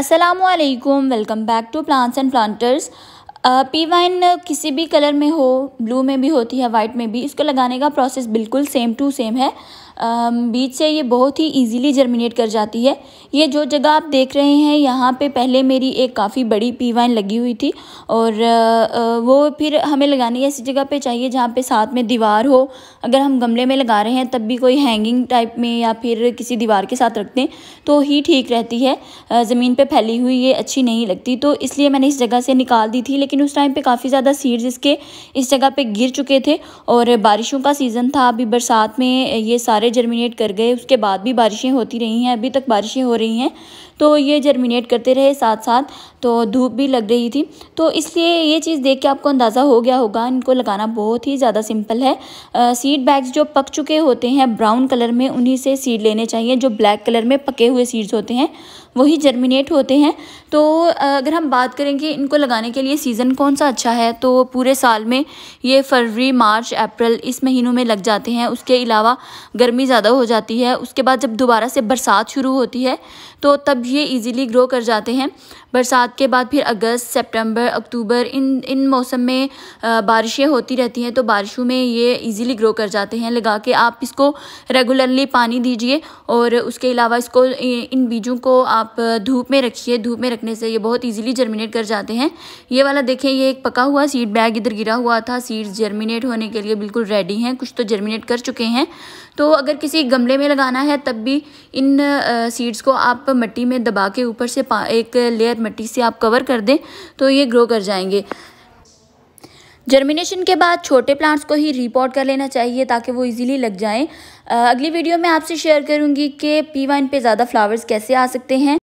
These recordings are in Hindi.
असलकुम welcome back to plants and planters पी वाइन किसी भी कलर में हो ब्लू में भी होती है वाइट में भी इसको लगाने का प्रोसेस बिल्कुल सेम टू सेम है बीज से ये बहुत ही इजीली जर्मिनेट कर जाती है ये जो जगह आप देख रहे हैं यहाँ पे पहले मेरी एक काफ़ी बड़ी पीवाइन लगी हुई थी और वो फिर हमें लगानी ऐसी जगह पे चाहिए जहाँ पे साथ में दीवार हो अगर हम गमले में लगा रहे हैं तब भी कोई हैंगिंग टाइप में या फिर किसी दीवार के साथ रखते हैं तो ही ठीक रहती है ज़मीन पर फैली हुई ये अच्छी नहीं लगती तो इसलिए मैंने इस जगह से निकाल दी थी लेकिन उस टाइम पर काफ़ी ज़्यादा सीड्स इसके इस जगह पर गिर चुके थे और बारिशों का सीज़न था अभी बरसात में ये सारे सारे जर्मिनेट कर गए उसके बाद भी बारिशें होती रही हैं अभी तक बारिशें हो रही हैं तो ये जर्मिनेट करते रहे साथ साथ तो धूप भी लग रही थी तो इसलिए ये चीज़ देख के आपको अंदाज़ा हो गया होगा इनको लगाना बहुत ही ज़्यादा सिंपल है सीड बैग्स जो पक चुके होते हैं ब्राउन कलर में उन्हीं से सीड लेने चाहिए जो ब्लैक कलर में पके हुए सीड्स होते हैं वही जर्मिनेट होते हैं तो अगर हम बात करें कि इनको लगाने के लिए सीज़न कौन सा अच्छा है तो पूरे साल में ये फरवरी मार्च अप्रैल इस महीनों में लग जाते हैं उसके अलावा गर्मी ज़्यादा हो जाती है उसके बाद जब दोबारा से बरसात शुरू होती है तो तब ये ईज़िली ग्रो कर जाते हैं बरसात के बाद फिर अगस्त सेप्टेम्बर अक्टूबर इन इन मौसम में बारिशें होती रहती हैं तो बारिशों में ये ईज़िली ग्रो कर जाते हैं लगा के आप इसको रेगुलरली पानी दीजिए और उसके अलावा इसको इन बीजों को आप आप धूप में रखिए धूप में रखने से ये बहुत ईजिली जर्मिनेट कर जाते हैं ये वाला देखें ये एक पका हुआ सीड बैग इधर गिरा हुआ था सीड्स जर्मिनेट होने के लिए बिल्कुल रेडी हैं कुछ तो जर्मिनेट कर चुके हैं तो अगर किसी गमले में लगाना है तब भी इन सीड्स को आप मिट्टी में दबा के ऊपर से एक लेयर मिट्टी से आप कवर कर दें तो ये ग्रो कर जाएंगे जर्मिनेशन के बाद छोटे प्लांट्स को ही रिपोर्ट कर लेना चाहिए ताकि वो इजीली लग जाएं अगली वीडियो में आपसे शेयर करूंगी कि पी वाइन पर ज़्यादा फ्लावर्स कैसे आ सकते हैं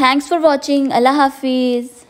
थैंक्स फॉर वॉचिंग अल्लाह हाफिज़